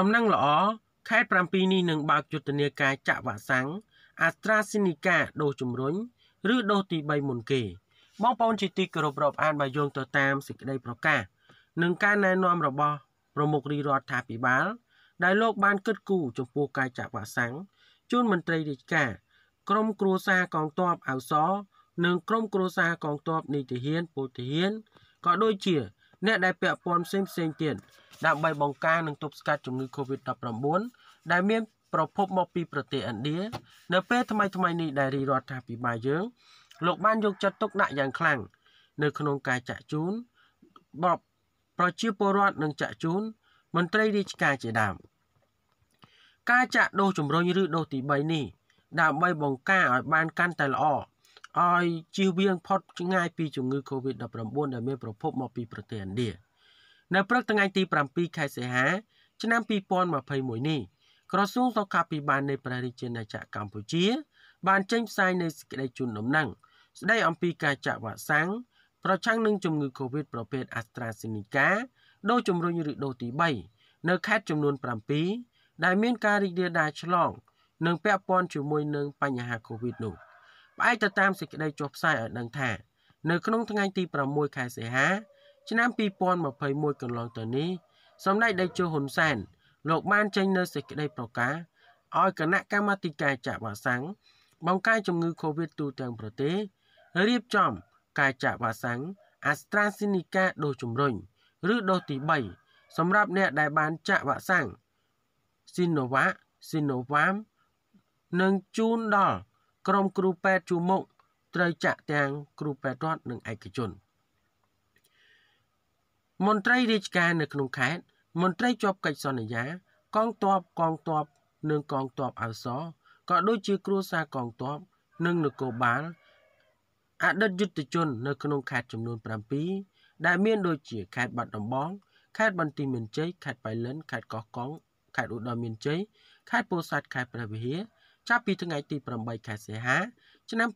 ដំណឹងល្អខេត្ត7នេះនឹងបើកយុទ្ធនាការចាក់វ៉ាក់សាំង AstraZeneca ដូសជំរុញឬដូសទី3មុនគេ បងប្អូនជាទីគោរពរាប់អានបើយោងទៅតាមសេចក្តីប្រកាសនិងការណែនាំរបស់ ប្រមុខរាជរដ្ឋាភិបាលដែលលោក បានគិតគូរចំពោះការចាក់វ៉ាក់សាំងជូនមន្ត្រីរាជការក្រមគ្រួសារកងទ័ពអៅសនិងក្រមគ្រួសារកងទ័ពនីតិហានពលទាហានក៏ដូចជាអ្នកដែលពាក់ព័ន្ធផ្សេងៗទៀតដើម្បីបង្ការនិងទប់ស្កាត់ជំងឺ Covid-19 ដែលមានប្រភពមកពីប្រទេសឥណ្ឌានៅពេលថ្មីថ្មីនេះដែលរដ្ឋាភិបាលយើងលោកបានយកចិត្តទុកដាក់យ៉ាងខ្លាំងនៅក្នុងការចាក់ជូនបបប្រជាពលរដ្ឋនិងចាក់ជូនមន្ត្រីរាជការជាដើមការចាក់ដូសជំរុញឬដូសទី3នេះ ដើម្បីបង្ការឲ្យបានកាន់តែល្អឲ្យជៀសវាងផុតឆ្ងាយពីជំងឺ Covid-19 ដែលមានប្រភពមកពីប្រទេសឥណ្ឌា។នៅព្រឹកថ្ងៃទី7ខែសីហា ឆ្នាំ2021នេះក្រសួងសុខាភិបាលនៃព្រះរាជាណាចក្រកម្ពុជា បានចេញផ្សាយនៅសេចក្តីជូនដំណឹងស្តីអំពីការចាក់វ៉ាក់សាំងប្រឆាំងនឹងជំងឺ Covid ប្រភេទ AstraZeneca ដោយជំរុញឬដូសទី3នៅខេត្តចំនួន7ដែលមានការរីករាលដាលឆ្លងនិងពាក់ព័ន្ធជាមួយនឹងបញ្ហា Covid នោះផ្អែកទៅតាមសេចក្តីចុះផ្សាយឲ្យដឹងថា នៅក្នុងថ្ងៃទី6ខែសីហាឆ្នាំ2021កន្លងទៅនេះសម្ដេចតេជោហ៊ុនសែន លោកបានចេញនូវសេចក្តីប្រកាសឲ្យគណៈកម្មាធិការចាក់វ៉ាក់សាំងបង្ការជំងឺ Covid ទូទាំងប្រទេសរៀបចំ ការចាក់វ៉ាក់សាំង AstraZeneca ដូសជំរុញឬដូសទី3សម្រាប់អ្នក ដែល បានចាក់វ៉ាក់សាំង Sinovac Sinovac និងជូនដល់ក្រុមគ្រូពេទ្យជួមុខត្រូវចាក់ទាំងគ្រូពេទ្យរដ្ឋនិងឯកជន។មន្ត្រីរាជការនៅក្នុងខេត្តមន្ត្រីជាប់កិច្ចសន្យា កងទ័ពកងទ័ពនិងកងទ័ពអសរក៏ដូចជាគ្រួសារកងទ័ពនិងនគរបាលអតីតយុទ្ធជននៅ ក្នុងខេត្តចំនួន7ដែលមាន ដូចជា ខេត្តបាត់ដំបងខេត្តបន្ទាយមានជ័យខេត្តបៃលិនខេត្តកោះកុងខេត្តឧត្តរមានជ័យខេត្តពោធិ៍សាត់ខេត្តព្រះវិហារចាប់ពីថ្ងៃទី8ខែសីហា ឆ្នាំ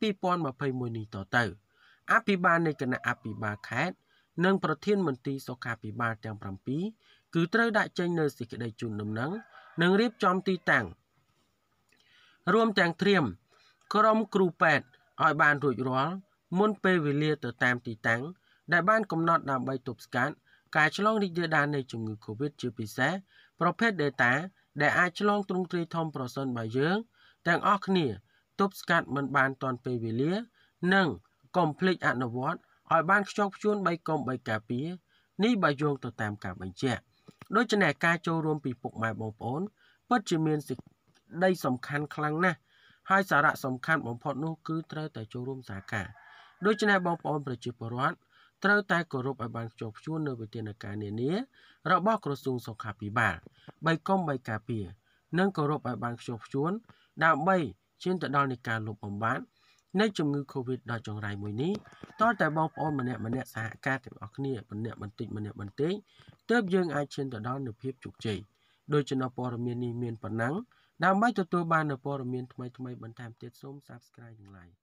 2021នេះតទៅអភិបាលនៃគណៈអភិបាលខេត្តនិងប្រធានមន្ត្រីសុខាភិបាលទាំង7គឺត្រូវដាក់ចេញនៅសេចក្តីជូនដំណឹងនិងរៀបចំទីតាំងរួមទាំងត្រៀមក្រុមគ្រូពេទ្យឲ្យបានរួចរាល់មុនពេលវេលាទៅតាមទីតាំងដែលបានកំណត់ដើម្បីទប់ស្កាត់ការឆ្លងរីករាលដាលនៃជំងឺ Covid ជាពិសេសប្រភេទ Delta ដែលអាចឆ្លងទ្រង់ទ្រាយធំប្រសិនបើយើងទាំងអស់គ្នាទប់ស្កាត់មិនបានទាន់ពេលវេលានិងកុំភ្លេចអនុវត្តឲ្យបានខ្ជាប់ខ្ជួន3កុំ3ការពារនេះបើយោងទៅតាមការបញ្ជាក់ដូច្នេះការចូលរួម ពីពុកម៉ែបងប្អូន ពិតជាមានសេចក្តីសំខាន់ខ្លាំងណាស់ហើយសារៈសំខាន់បំផុតនោះ គឺត្រូវតែចូលរួមសហការដូច្នេះបងប្អូនប្រជាពលរដ្ឋត្រូវតែគោរពឲ្យបានខ្ជាប់ខ្ជួននៅវិធានការនានារបស់ក្រសួងសុខាភិបាល៣កុំ៣ការពារនិងគោរពឲ្យបានខ្ជាប់ខ្ជួនដើម្បីឈានទៅដល់នៃការលុបបំបាត់នៃជំងឺ Covid ដ៏ចង្រៃមួយនេះតើតែបងប្អូនម្នាក់ម្នាក់សហការទាំងអស់គ្នាម្នាក់បន្តិចម្នាក់បន្តិចទើបយើងអាចឈានទៅដល់នូវភាពជោគជ័យដោយចំណព័ត៌មាននេះមានប៉ុណ្ណឹងដើម្បីទទួលបាននូវព័ត៌មានថ្មីៗបន្ថែមទៀតសូម Subscribe និង Like